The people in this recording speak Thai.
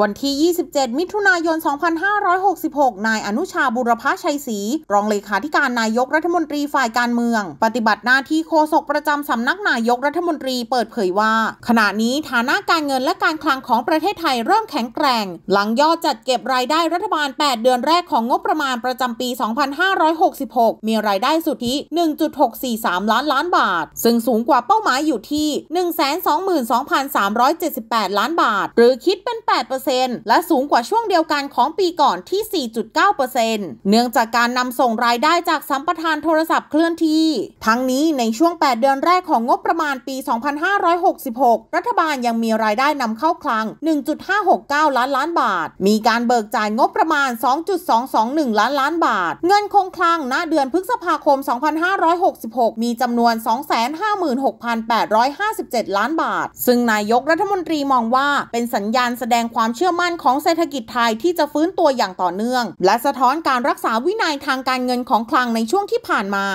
วันที่ 27 มิถุนายน 2566 นายอนุชาบุรพชัยศรีรองเลขาธิการนายกรัฐมนตรีฝ่ายการเมือง ปฏิบัติหน้าที่โฆษกประจำสำนักนายกรัฐมนตรีเปิดเผยว่า ขณะนี้ฐานะการเงินและการคลังของประเทศไทยเริ่มแข็งแกร่ง หลังยอดจัดเก็บรายได้รัฐบาล 8 เดือนแรกของงบประมาณประจำปี 2566 มีรายได้สุทธิ 1.643ล้านล้านบาทซึ่งสูงกว่าเป้าหมายอยู่ที่122,378ล้านบาท หรือคิดเป็น 8%และสูงกว่าช่วงเดียวกันของปีก่อนที่ 4.9%เนื่องจากการนำส่งรายได้จากสัมปทานโทรศัพท์เคลื่อนที่ ทั้งนี้ในช่วง 8 เดือนแรกของงบประมาณปี 2566 รัฐบาลยังมีรายได้นำเข้าคลัง 1.569 ล้านล้านบาท มีการเบิกจ่ายงบประมาณ 2.221 ล้านล้านบาท เงินคงคลัง ณ เดือนพฤษภาคม 2566 มีจำนวน 256,857 ล้านบาท ซึ่งนายกรัฐมนตรีมองว่าเป็นสัญญาณแสดงความเชื่อมั่นของเศรษฐกิจไทยที่จะฟื้นตัวอย่างต่อเนื่อง และสะท้อนการรักษาวินัยทางการเงินของคลังในช่วงที่ผ่านมา